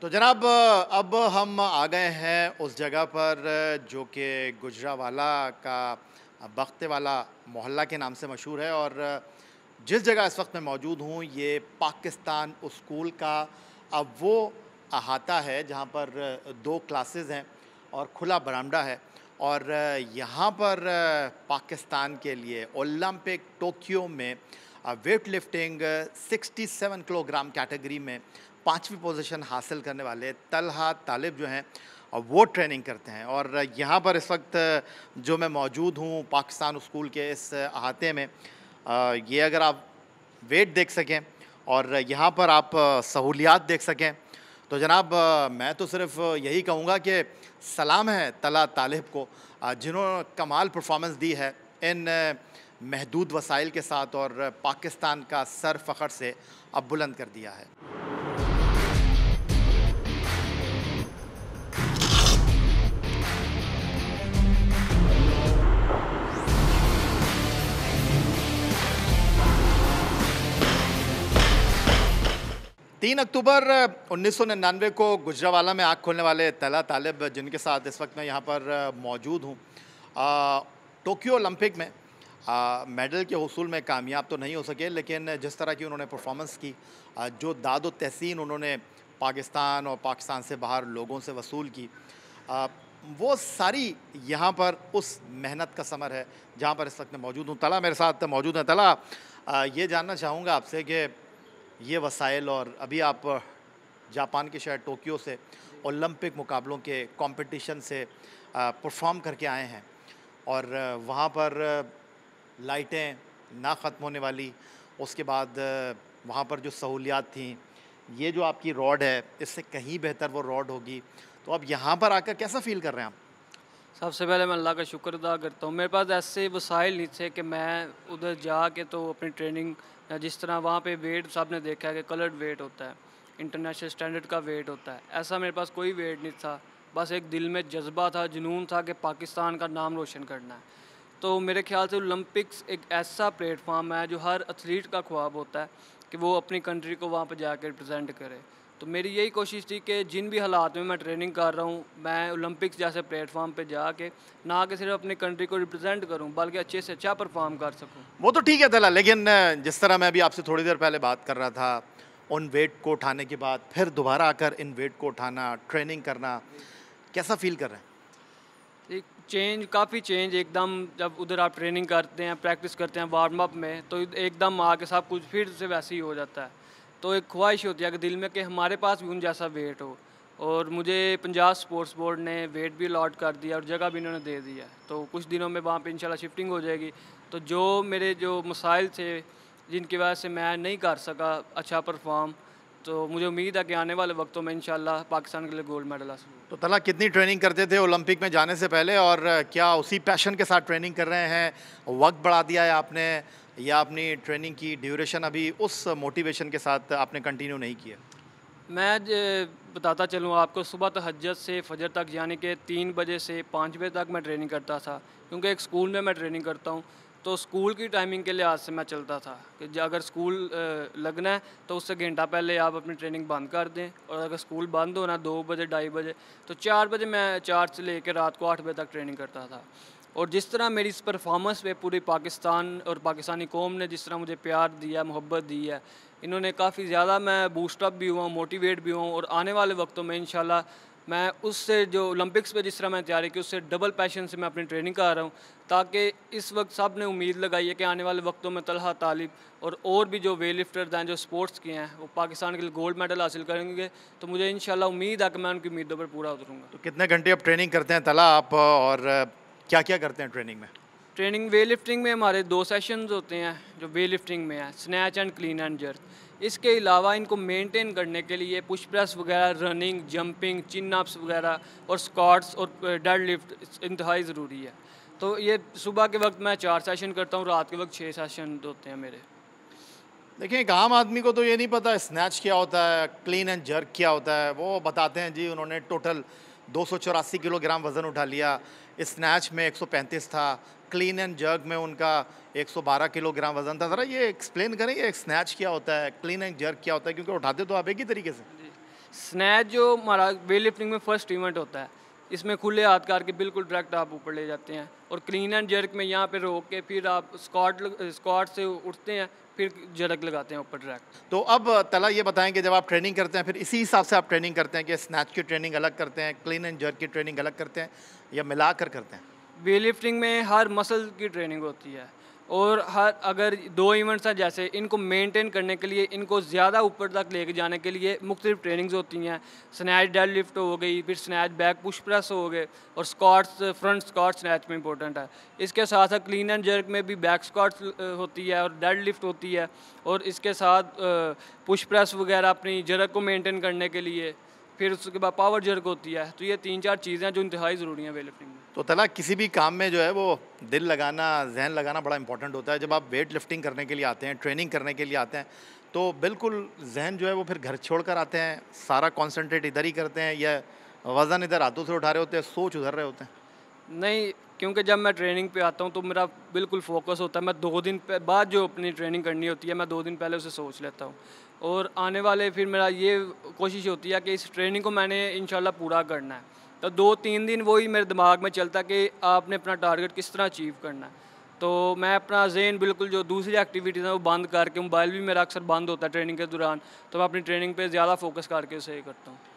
तो जनाब अब हम आ गए हैं उस जगह पर जो कि गुजरावाला का बख्ते वाला मोहल्ला के नाम से मशहूर है और जिस जगह इस वक्त मैं मौजूद हूँ ये पाकिस्तान स्कूल का अब वो अहाता है जहाँ पर दो क्लासेस हैं और खुला बरामदा है और यहाँ पर पाकिस्तान के लिए ओलंपिक टोक्यो में वेट लिफ्टिंग 67 किलोग्राम कैटेगरी में पाँचवीं पोजीशन हासिल करने वाले तलहा तालिब जो हैं और वो ट्रेनिंग करते हैं और यहाँ पर इस वक्त जो मैं मौजूद हूँ पाकिस्तान स्कूल के इस अहाते में ये अगर आप वेट देख सकें और यहाँ पर आप सहूलियात देख सकें तो जनाब मैं तो सिर्फ यही कहूँगा कि सलाम है तला तालिब को जिन्होंने कमाल परफॉर्मेंस दी है इन महदूद वसाइल के साथ और पाकिस्तान का सर फ़खर से अब बुलंद कर दिया है तीन अक्टूबर निन्यानवे को गुजरावाला में आग खोलने वाले तला तालिब जिनके साथ इस वक्त मैं यहाँ पर मौजूद हूँ टोक्यो ओलंपिक में आ, मेडल के हसूल में कामयाब तो नहीं हो सके लेकिन जिस तरह की उन्होंने परफॉर्मेंस की आ, जो दाद व तहसीन उन्होंने पाकिस्तान और पाकिस्तान से बाहर लोगों से वसूल की आ, वो सारी यहाँ पर उस मेहनत का समर है जहाँ पर इस वक्त मैं मौजूद हूँ तला मेरे साथ मौजूद हैं तला ये जानना चाहूँगा आपसे कि ये वसाइल और अभी आप जापान के शहर टोक्यो से ओलंपिक मुकाबलों के कंपटीशन से परफॉर्म करके आए हैं और वहाँ पर लाइटें ना ख़त्म होने वाली उसके बाद वहाँ पर जो सहूलियात थी ये जो आपकी रॉड है इससे कहीं बेहतर वो रॉड होगी तो अब यहाँ पर आकर कैसा फील कर रहे हैं आप सबसे पहले मैं अल्लाह का शुक्र अदा करता हूँ मेरे पास ऐसे वसाइल नहीं थे कि मैं उधर जा के तो अपनी ट्रेनिंग या जिस तरह वहाँ पे वेट साहब ने देखा है कि कलर्ड वेट होता है इंटरनेशनल स्टैंडर्ड का वेट होता है ऐसा मेरे पास कोई वेट नहीं था बस एक दिल में जज्बा था जुनून था कि पाकिस्तान का नाम रोशन करना है तो मेरे ख्याल से ओलंपिक्स एक ऐसा प्लेटफॉर्म है जो हर एथलीट का ख्वाब होता है कि वो अपनी कंट्री को वहाँ पर जाकर रिप्रजेंट करे तो मेरी यही कोशिश थी कि जिन भी हालात में मैं ट्रेनिंग कर रहा हूँ मैं ओलंपिक्स जैसे प्लेटफॉर्म पे जाके ना कि सिर्फ अपने कंट्री को रिप्रेजेंट करूँ बल्कि अच्छे से अच्छा परफॉर्म कर सकूँ वो तो ठीक है दला लेकिन जिस तरह मैं अभी आपसे थोड़ी देर पहले बात कर रहा था उन वेट को उठाने के बाद फिर दोबारा आकर इन वेट को उठाना ट्रेनिंग करना कैसा फील कर रहे हैं एक चेंज काफ़ी चेंज एकदम जब उधर आप ट्रेनिंग करते हैं प्रैक्टिस करते हैं वार्म अप में तो एकदम आके सब कुछ फिर से वैसे ही हो जाता है तो एक ख्वाहिश होती है कि दिल में कि हमारे पास भी उन जैसा वेट हो और मुझे पंजाब स्पोर्ट्स बोर्ड ने वेट भी अलॉट कर दिया और जगह भी इन्होंने दे दिया तो कुछ दिनों में वहाँ पर इंशाल्लाह शिफ्टिंग हो जाएगी तो जो मेरे जो मसाइल थे जिनकी वजह से मैं नहीं कर सका अच्छा परफॉर्म तो मुझे उम्मीद है कि आने वाले वक्तों में इंशाल्लाह पाकिस्तान के लिए गोल्ड मेडल हासिल तो तला कितनी ट्रेनिंग करते थे ओलंपिक में जाने से पहले और क्या उसी पैशन के साथ ट्रेनिंग कर रहे हैं वक्त बढ़ा दिया है आपने या अपनी ट्रेनिंग की ड्यूरेशन अभी उस मोटिवेशन के साथ आपने कंटिन्यू नहीं किया मैं बताता चलूँ आपको सुबह तहजत से फजर तक यानी कि तीन बजे से पाँच बजे तक मैं ट्रेनिंग करता था क्योंकि एक स्कूल में मैं ट्रेनिंग करता हूँ तो स्कूल की टाइमिंग के लिहाज से मैं चलता था कि अगर स्कूल लगना है तो उससे घंटा पहले आप अपनी ट्रेनिंग बंद कर दें और अगर स्कूल बंद होना दो बजे ढाई बजे तो चार बजे मैं चार से लेकर रात को आठ बजे तक ट्रेनिंग करता था और जिस तरह मेरी इस परफॉर्मेंस पे पूरी पाकिस्तान और पाकिस्तानी कौम ने जिस तरह मुझे प्यार दिया मोहब्बत दी है इन्होंने काफ़ी ज़्यादा मैं बूस्टअप भी हुआ मोटिवेट भी हुआ और आने वाले वक्तों में इन मैं उससे जो ओलंपिक्स पे जिस तरह मैं तैयारी की उससे डबल पैशन से मैं अपनी ट्रेनिंग कर रहा हूँ ताकि इस वक्त सब ने उम्मीद लगाई है कि आने वाले वक्तों में तलहा तालिब और और भी जो वे लिफ्टर्स हैं जो स्पोर्ट्स के हैं वो पाकिस्तान के लिए गोल्ड मेडल हासिल करेंगे तो मुझे इन उम्मीद है कि मैं उनकी उम्मीदों पर पूरा उतरूँगा तो कितने घंटे आप ट्रेनिंग करते हैं तला आप और क्या क्या करते हैं ट्रेनिंग में ट्रेनिंग वे लिफ्टिंग में हमारे दो सेशन होते हैं जो वे लिफ्टिंग में है snatch and clean and jerk इसके अलावा इनको मेंटेन करने के लिए पुश प्रेस वगैरह रनिंग जंपिंग चिन अप्स वगैरह और स्कॉट्स और डेड लिफ्ट इंतहाई ज़रूरी है तो ये सुबह के वक्त मैं चार सेशन करता हूँ रात के वक्त छः सेशन होते हैं मेरे देखिए एक आम आदमी को तो ये नहीं पता स्नैच क्या होता है क्लीन एंड जर्क क्या होता है वो बताते हैं जी उन्होंने टोटल दो किलोग्राम वज़न उठा लिया स्नैच में 135 था क्लीन एंड जर्ग में उनका 112 किलोग्राम वजन था ज़रा ये एक्सप्लेन करें ये स्नैच क्या होता है क्लीन एंड जर्क क्या होता है क्योंकि उठाते तो आप एक ही तरीके से स्नैच जो हमारा वेट लिफ्टिंग में फर्स्ट इवेंट होता है इसमें खुले हाथ कार के बिल्कुल डायरेक्ट आप ऊपर ले जाते हैं और क्लीन एंड जर्क में यहाँ पे रोक के फिर आप स्कॉट स्कॉट से उठते हैं फिर जरक लगाते हैं ऊपर डायरेक्ट तो अब तला ये बताएं कि जब आप ट्रेनिंग करते हैं फिर इसी हिसाब से आप ट्रेनिंग करते हैं कि स्नैच की ट्रेनिंग अलग करते हैं क्लीन एंड जर्क की ट्रेनिंग अलग करते हैं या मिला कर करते हैं वेट लिफ्टिंग में हर मसल की ट्रेनिंग होती है और हर अगर दो इवेंट्स हैं जैसे इनको मेंटेन करने के लिए इनको ज़्यादा ऊपर तक लेके जाने के लिए मुख्तलिफ ट्रेनिंग्स होती हैं स्नैच डेड लिफ्ट हो गई फिर स्नैच बैक पुश प्रेस हो गए और स्कॉट्स फ्रंट स्कॉट स्नैच में इंपॉर्टेंट है इसके साथ साथ क्लीन एंड जर्क में भी बैक स्कॉट्स होती है और डेड लिफ्ट होती है और इसके साथ पुश प्रेस वगैरह अपनी जर्क को मेनटेन करने के लिए फिर उसके बाद पावर जर्क होती है तो ये तीन चार चीज़ें हैं जो इंतहाई ज़रूरी हैं वेटलिफ्टिंग में तो तला किसी भी काम में जो है वो दिल लगाना जहन लगाना बड़ा इंपॉर्टेंट होता है जब आप वेट लिफ्टिंग करने के लिए आते हैं ट्रेनिंग करने के लिए आते हैं तो बिल्कुल जहन जो है वो फिर घर छोड़ कर आते हैं सारा कॉन्सेंट्रेट इधर ही करते हैं या वज़न इधर हाथों से उठा रहे होते हैं सोच उधर रहे होते हैं नहीं क्योंकि जब मैं ट्रेनिंग पे आता हूँ तो मेरा बिल्कुल फोकस होता है मैं दो दिन बाद जो अपनी ट्रेनिंग करनी होती है मैं दो दिन पहले उसे सोच लेता हूँ और आने वाले फिर मेरा ये कोशिश होती है कि इस ट्रेनिंग को मैंने इन पूरा करना है तो दो तीन दिन वही मेरे दिमाग में चलता कि आपने अपना टारगेट किस तरह अचीव करना है तो मैं अपना जेन बिल्कुल जो दूसरी एक्टिविटीज़ हैं वो बंद करके मोबाइल भी मेरा अक्सर बंद होता है ट्रेनिंग के दौरान तो मैं अपनी ट्रेनिंग पे ज़्यादा फोकस करके उसे करता हूँ